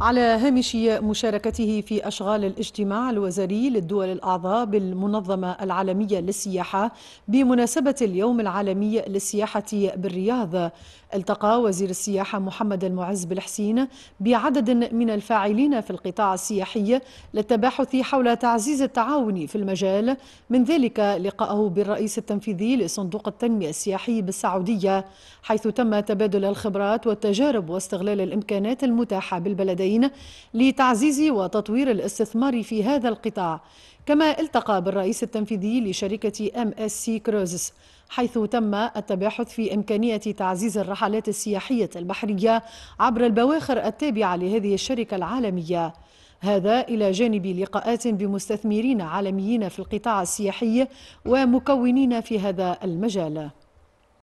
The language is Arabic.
على هامش مشاركته في أشغال الاجتماع الوزاري للدول الأعضاء بالمنظمة العالمية للسياحة بمناسبة اليوم العالمي للسياحة بالرياض التقى وزير السياحة محمد المعز بالحسين بعدد من الفاعلين في القطاع السياحي للتباحث حول تعزيز التعاون في المجال من ذلك لقاءه بالرئيس التنفيذي لصندوق التنمية السياحي بالسعودية حيث تم تبادل الخبرات والتجارب واستغلال الإمكانات المتاحة بالبلدين الملايين لتعزيز وتطوير الاستثمار في هذا القطاع كما التقى بالرئيس التنفيذي لشركة ام اس سي كروزس حيث تم التباحث في إمكانية تعزيز الرحلات السياحية البحرية عبر البواخر التابعة لهذه الشركة العالمية هذا إلى جانب لقاءات بمستثمرين عالميين في القطاع السياحي ومكونين في هذا المجال